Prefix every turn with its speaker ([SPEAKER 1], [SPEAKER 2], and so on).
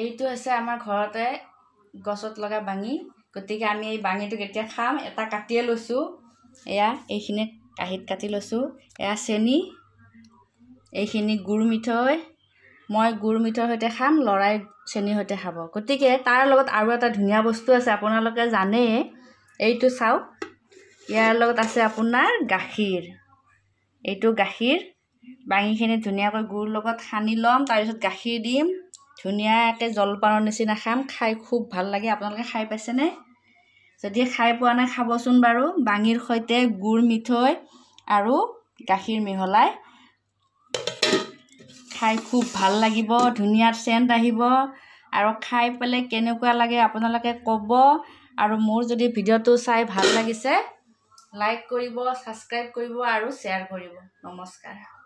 [SPEAKER 1] এইটো হৈছে আমাৰ ঘৰতে গছত লগা বাঙি গতিকে আমি এই বাঙিটো কেতিয়া খাম এটা কাটিয়ে লৈছোঁ এয়া এইখিনি কাঁহীত কাটি লৈছোঁ এয়া চেনি এইখিনি গুৰ মিঠৈ মই গুৰ মিঠৈৰ সৈতে খাম ল'ৰাই চেনিৰ সৈতে খাব গতিকে তাৰ লগত আৰু এটা ধুনীয়া বস্তু আছে আপোনালোকে জানেই এইটো চাওক ইয়াৰ লগত আছে আপোনাৰ গাখীৰ এইটো গাখীৰ বাঙিখিনি ধুনীয়াকৈ গুৰ লগত সানি ল'ম তাৰপিছত গাখীৰ দিম ধুনীয়াকৈ জলপানৰ নিচিনা খাম খাই খুব ভাল লাগে আপোনালোকে খাই পাইছেনে যদি খাই পোৱা নাই খাবচোন বাৰু বাঙিৰ সৈতে গুৰ মিঠৈ আৰু গাখীৰ মিহলাই খাই খুব ভাল লাগিব ধুনীয়া চেণ্ট আহিব আৰু খাই পেলাই কেনেকুৱা লাগে আপোনালোকে ক'ব আৰু মোৰ যদি
[SPEAKER 2] ভিডিঅ'টো চাই ভাল লাগিছে
[SPEAKER 3] লাইক কৰিব ছাবস্ক্ৰাইব কৰিব আৰু শ্বেয়াৰ কৰিব নমস্কাৰ